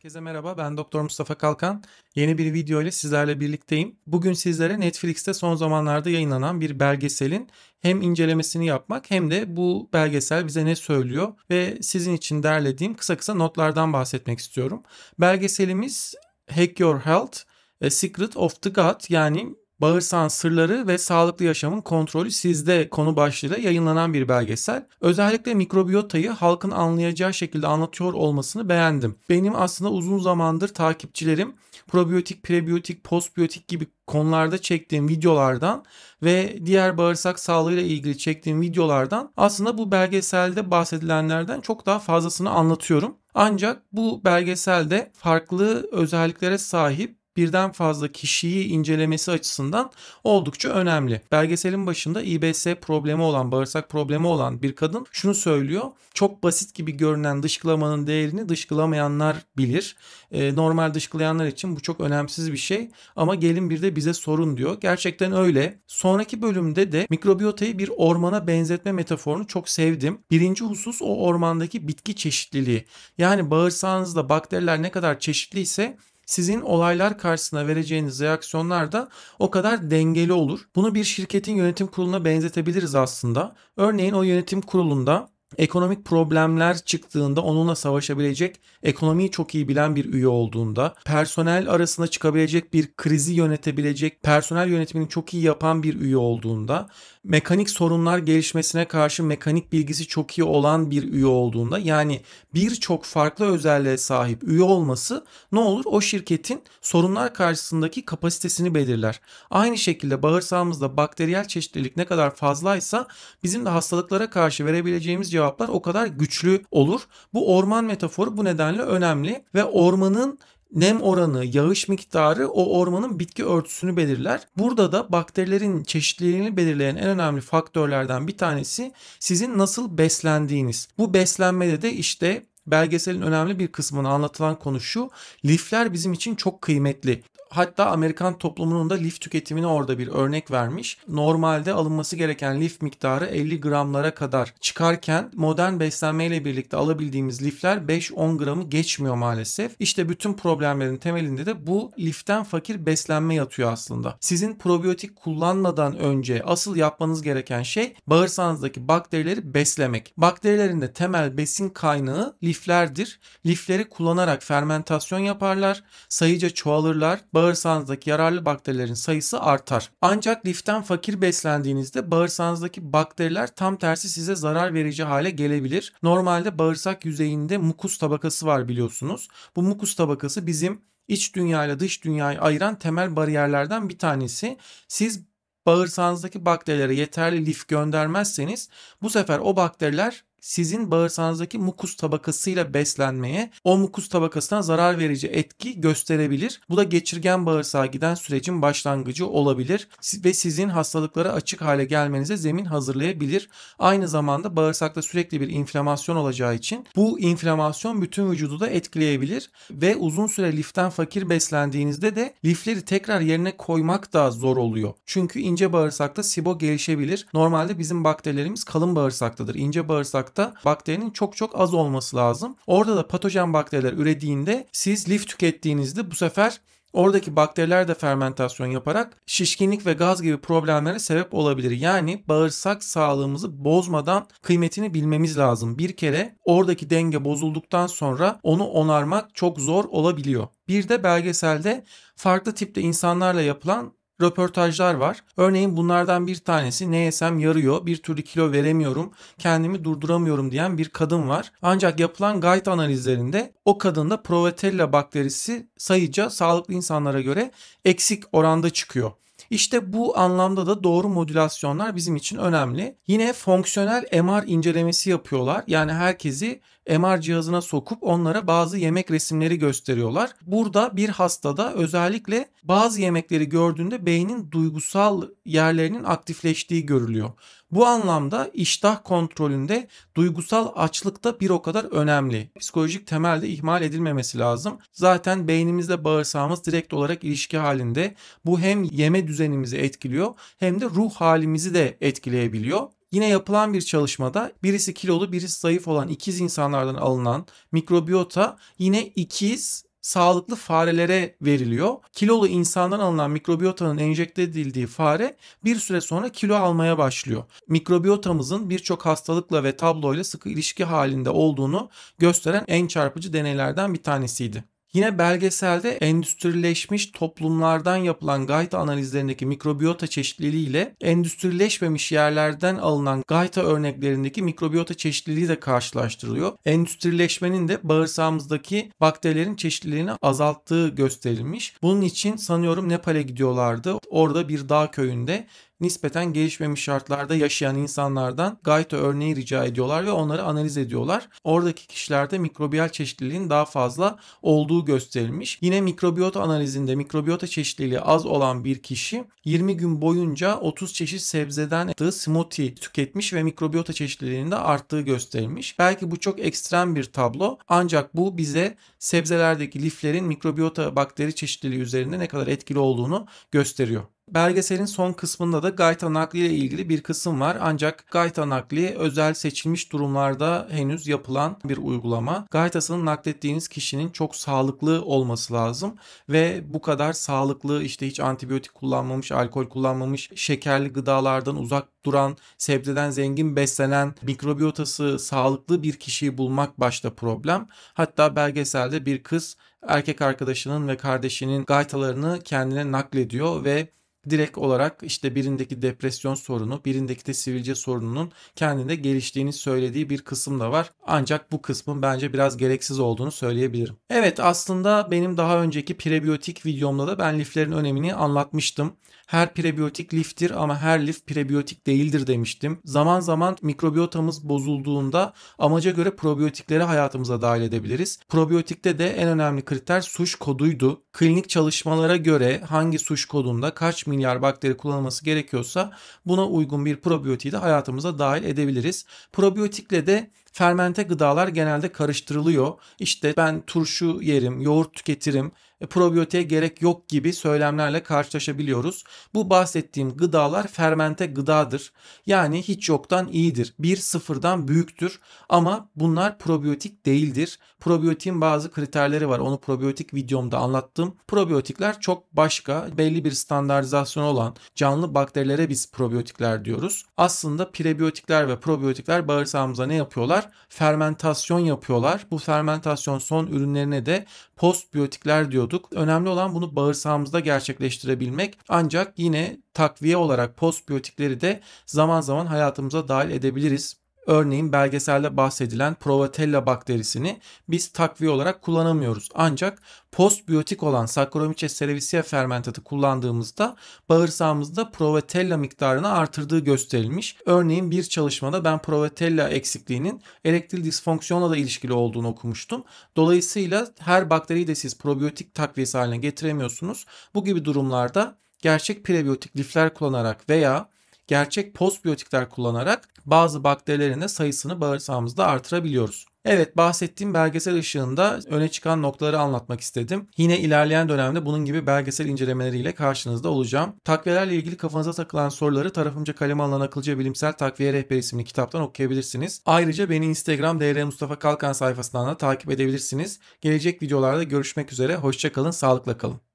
Herkese merhaba. Ben Doktor Mustafa Kalkan. Yeni bir video ile sizlerle birlikteyim. Bugün sizlere Netflix'te son zamanlarda yayınlanan bir belgeselin hem incelemesini yapmak hem de bu belgesel bize ne söylüyor ve sizin için derlediğim kısa kısa notlardan bahsetmek istiyorum. Belgeselimiz Hack Your Health A Secret of the Gut yani Bağırsan Sırları ve Sağlıklı Yaşamın Kontrolü Sizde konu başlığıyla yayınlanan bir belgesel. Özellikle mikrobiyotayı halkın anlayacağı şekilde anlatıyor olmasını beğendim. Benim aslında uzun zamandır takipçilerim probiyotik, prebiyotik, postbiyotik gibi konularda çektiğim videolardan ve diğer bağırsak sağlığıyla ilgili çektiğim videolardan aslında bu belgeselde bahsedilenlerden çok daha fazlasını anlatıyorum. Ancak bu belgeselde farklı özelliklere sahip birden fazla kişiyi incelemesi açısından oldukça önemli. Belgeselin başında IBS problemi olan, bağırsak problemi olan bir kadın şunu söylüyor. Çok basit gibi görünen dışkılamanın değerini dışkılamayanlar bilir. E, normal dışkılayanlar için bu çok önemsiz bir şey ama gelin bir de bize sorun diyor. Gerçekten öyle. Sonraki bölümde de mikrobiyotayı bir ormana benzetme metaforunu çok sevdim. Birinci husus o ormandaki bitki çeşitliliği. Yani bağırsağınızda bakteriler ne kadar çeşitli ise sizin olaylar karşısına vereceğiniz reaksiyonlar da o kadar dengeli olur. Bunu bir şirketin yönetim kuruluna benzetebiliriz aslında. Örneğin o yönetim kurulunda ekonomik problemler çıktığında onunla savaşabilecek, ekonomiyi çok iyi bilen bir üye olduğunda, personel arasında çıkabilecek bir krizi yönetebilecek, personel yönetimini çok iyi yapan bir üye olduğunda mekanik sorunlar gelişmesine karşı mekanik bilgisi çok iyi olan bir üye olduğunda yani birçok farklı özelliğe sahip üye olması ne olur? O şirketin sorunlar karşısındaki kapasitesini belirler. Aynı şekilde bağırsağımızda bakteriyel çeşitlilik ne kadar fazlaysa bizim de hastalıklara karşı verebileceğimiz cevaplar o kadar güçlü olur. Bu orman metaforu bu nedenle önemli ve ormanın nem oranı, yağış miktarı o ormanın bitki örtüsünü belirler. Burada da bakterilerin çeşitliliğini belirleyen en önemli faktörlerden bir tanesi sizin nasıl beslendiğiniz. Bu beslenmede de işte belgeselin önemli bir kısmını anlatılan konu şu. Lifler bizim için çok kıymetli. Hatta Amerikan toplumunun da lif tüketimini orada bir örnek vermiş. Normalde alınması gereken lif miktarı 50 gramlara kadar çıkarken modern beslenmeyle birlikte alabildiğimiz lifler 5-10 gramı geçmiyor maalesef. İşte bütün problemlerin temelinde de bu liften fakir beslenme yatıyor aslında. Sizin probiyotik kullanmadan önce asıl yapmanız gereken şey bağırsağınızdaki bakterileri beslemek. Bakterilerin de temel besin kaynağı liflerdir. Lifleri kullanarak fermentasyon yaparlar, sayıca çoğalırlar, bağırsağınızdaki yararlı bakterilerin sayısı artar. Ancak liften fakir beslendiğinizde bağırsağınızdaki bakteriler tam tersi size zarar verici hale gelebilir. Normalde bağırsak yüzeyinde mukus tabakası var biliyorsunuz. Bu mukus tabakası bizim iç dünyayla dış dünyayı ayıran temel bariyerlerden bir tanesi. Siz bağırsağınızdaki bakterilere yeterli lif göndermezseniz bu sefer o bakteriler sizin bağırsağınızdaki mukus tabakasıyla beslenmeye o mukus tabakasına zarar verici etki gösterebilir. Bu da geçirgen bağırsağa giden sürecin başlangıcı olabilir ve sizin hastalıklara açık hale gelmenize zemin hazırlayabilir. Aynı zamanda bağırsakta sürekli bir inflamasyon olacağı için bu inflamasyon bütün vücudu da etkileyebilir ve uzun süre liften fakir beslendiğinizde de lifleri tekrar yerine koymak da zor oluyor. Çünkü ince bağırsakta sibo gelişebilir. Normalde bizim bakterilerimiz kalın bağırsaktadır. İnce bağırsak toprakta bakterinin çok çok az olması lazım. Orada da patojen bakteriler ürediğinde siz lif tükettiğinizde bu sefer Oradaki bakteriler de fermentasyon yaparak şişkinlik ve gaz gibi problemlere sebep olabilir. Yani bağırsak sağlığımızı bozmadan kıymetini bilmemiz lazım. Bir kere oradaki denge bozulduktan sonra onu onarmak çok zor olabiliyor. Bir de belgeselde farklı tipte insanlarla yapılan röportajlar var. Örneğin bunlardan bir tanesi ne yesem yarıyor, bir türlü kilo veremiyorum, kendimi durduramıyorum diyen bir kadın var. Ancak yapılan guide analizlerinde o kadında Provetella bakterisi sayıca sağlıklı insanlara göre eksik oranda çıkıyor. İşte bu anlamda da doğru modülasyonlar bizim için önemli. Yine fonksiyonel MR incelemesi yapıyorlar. Yani herkesi MR cihazına sokup onlara bazı yemek resimleri gösteriyorlar. Burada bir hastada özellikle bazı yemekleri gördüğünde beynin duygusal yerlerinin aktifleştiği görülüyor. Bu anlamda iştah kontrolünde duygusal açlık da bir o kadar önemli. Psikolojik temelde ihmal edilmemesi lazım. Zaten beynimizle bağırsağımız direkt olarak ilişki halinde. Bu hem yeme düzenimizi etkiliyor hem de ruh halimizi de etkileyebiliyor. Yine yapılan bir çalışmada birisi kilolu birisi zayıf olan ikiz insanlardan alınan mikrobiyota yine ikiz sağlıklı farelere veriliyor. Kilolu insandan alınan mikrobiyotanın enjekte edildiği fare bir süre sonra kilo almaya başlıyor. Mikrobiyotamızın birçok hastalıkla ve tabloyla sıkı ilişki halinde olduğunu gösteren en çarpıcı deneylerden bir tanesiydi. Yine belgeselde endüstrileşmiş toplumlardan yapılan gayta analizlerindeki mikrobiyota çeşitliliği ile endüstrileşmemiş yerlerden alınan gayta örneklerindeki mikrobiyota çeşitliliği de karşılaştırılıyor. Endüstrileşmenin de bağırsağımızdaki bakterilerin çeşitliliğini azalttığı gösterilmiş. Bunun için sanıyorum Nepal'e gidiyorlardı. Orada bir dağ köyünde nispeten gelişmemiş şartlarda yaşayan insanlardan Gaito örneği rica ediyorlar ve onları analiz ediyorlar. Oradaki kişilerde mikrobiyal çeşitliliğin daha fazla olduğu gösterilmiş. Yine mikrobiyota analizinde mikrobiyota çeşitliliği az olan bir kişi 20 gün boyunca 30 çeşit sebzeden yaptığı smoothie tüketmiş ve mikrobiyota çeşitliliğinin de arttığı gösterilmiş. Belki bu çok ekstrem bir tablo ancak bu bize sebzelerdeki liflerin mikrobiyota bakteri çeşitliliği üzerinde ne kadar etkili olduğunu gösteriyor. Belgeselin son kısmında da gayta nakli ile ilgili bir kısım var. Ancak gayta nakli özel seçilmiş durumlarda henüz yapılan bir uygulama. Gaytasını naklettiğiniz kişinin çok sağlıklı olması lazım ve bu kadar sağlıklı işte hiç antibiyotik kullanmamış, alkol kullanmamış, şekerli gıdalardan uzak duran, sebzeden zengin beslenen, mikrobiyotası sağlıklı bir kişiyi bulmak başta problem. Hatta belgeselde bir kız erkek arkadaşının ve kardeşinin gaytalarını kendine naklediyor ve direkt olarak işte birindeki depresyon sorunu, birindeki de sivilce sorununun kendinde geliştiğini söylediği bir kısım da var. Ancak bu kısmın bence biraz gereksiz olduğunu söyleyebilirim. Evet aslında benim daha önceki prebiyotik videomda da ben liflerin önemini anlatmıştım. Her prebiyotik liftir ama her lif prebiyotik değildir demiştim. Zaman zaman mikrobiyotamız bozulduğunda amaca göre probiyotikleri hayatımıza dahil edebiliriz. Probiyotikte de en önemli kriter suş koduydu klinik çalışmalara göre hangi suç kodunda kaç milyar bakteri kullanılması gerekiyorsa buna uygun bir probiyotiği de hayatımıza dahil edebiliriz. Probiyotikle de fermente gıdalar genelde karıştırılıyor. İşte ben turşu yerim, yoğurt tüketirim, e, probiyotiğe gerek yok gibi söylemlerle karşılaşabiliyoruz. Bu bahsettiğim gıdalar fermente gıdadır. Yani hiç yoktan iyidir. Bir sıfırdan büyüktür ama bunlar probiyotik değildir. Probiyotiğin bazı kriterleri var. Onu probiyotik videomda anlattım. Probiyotikler çok başka, belli bir standartizasyon olan canlı bakterilere biz probiyotikler diyoruz. Aslında prebiyotikler ve probiyotikler bağırsağımıza ne yapıyorlar? yapıyorlar? Fermentasyon yapıyorlar. Bu fermentasyon son ürünlerine de postbiyotikler diyorduk. Önemli olan bunu bağırsağımızda gerçekleştirebilmek. Ancak yine takviye olarak postbiyotikleri de zaman zaman hayatımıza dahil edebiliriz. Örneğin belgeselde bahsedilen Provatella bakterisini biz takviye olarak kullanamıyoruz. Ancak postbiyotik olan Saccharomyces cerevisiae fermentatı kullandığımızda bağırsağımızda Provatella miktarını artırdığı gösterilmiş. Örneğin bir çalışmada ben Provatella eksikliğinin elektril disfonksiyonla da ilişkili olduğunu okumuştum. Dolayısıyla her bakteriyi de siz probiyotik takviyesi haline getiremiyorsunuz. Bu gibi durumlarda gerçek prebiyotik lifler kullanarak veya gerçek postbiyotikler kullanarak bazı bakterilerin de sayısını bağırsağımızda artırabiliyoruz. Evet bahsettiğim belgesel ışığında öne çıkan noktaları anlatmak istedim. Yine ilerleyen dönemde bunun gibi belgesel incelemeleriyle karşınızda olacağım. Takviyelerle ilgili kafanıza takılan soruları tarafımca kaleme alınan Akılcı Bilimsel Takviye Rehberi isimli kitaptan okuyabilirsiniz. Ayrıca beni Instagram DR Mustafa Kalkan sayfasından da takip edebilirsiniz. Gelecek videolarda görüşmek üzere. Hoşçakalın, sağlıkla kalın.